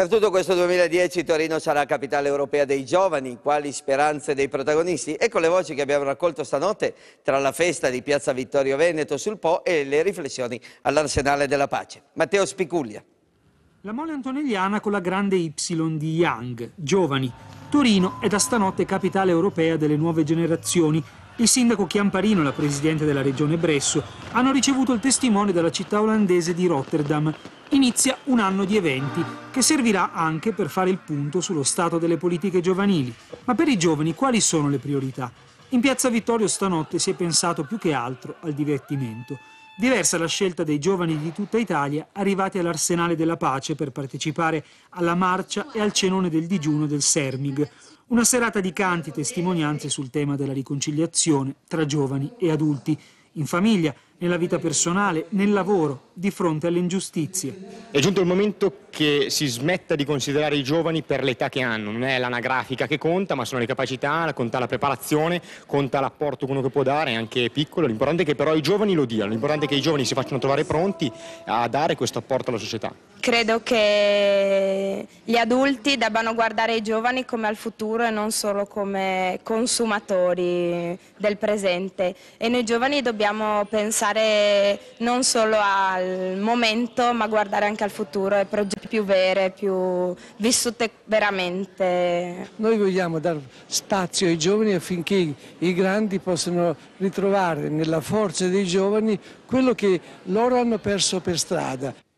Per tutto questo 2010 Torino sarà capitale europea dei giovani, quali speranze dei protagonisti? Ecco le voci che abbiamo raccolto stanotte tra la festa di Piazza Vittorio Veneto sul Po e le riflessioni all'Arsenale della Pace. Matteo Spicuglia. La mole antonelliana con la grande Y di Young, giovani. Torino è da stanotte capitale europea delle nuove generazioni il sindaco Chiamparino e la presidente della regione Bresso hanno ricevuto il testimone dalla città olandese di Rotterdam. Inizia un anno di eventi che servirà anche per fare il punto sullo stato delle politiche giovanili. Ma per i giovani quali sono le priorità? In piazza Vittorio stanotte si è pensato più che altro al divertimento. Diversa la scelta dei giovani di tutta Italia arrivati all'Arsenale della Pace per partecipare alla marcia e al cenone del digiuno del Sermig, una serata di canti e testimonianze sul tema della riconciliazione tra giovani e adulti, in famiglia, nella vita personale, nel lavoro, di fronte alle ingiustizie. È giunto il momento che si smetta di considerare i giovani per l'età che hanno, non è l'anagrafica che conta, ma sono le capacità, conta la preparazione, conta l'apporto che uno può dare, anche piccolo, l'importante è che però i giovani lo diano, l'importante è che i giovani si facciano trovare pronti a dare questo apporto alla società. Credo che gli adulti debbano guardare i giovani come al futuro e non solo come consumatori del presente e noi giovani dobbiamo pensare non solo al al momento ma guardare anche al futuro e progetti più vere, più vissute veramente. Noi vogliamo dare spazio ai giovani affinché i grandi possano ritrovare nella forza dei giovani quello che loro hanno perso per strada.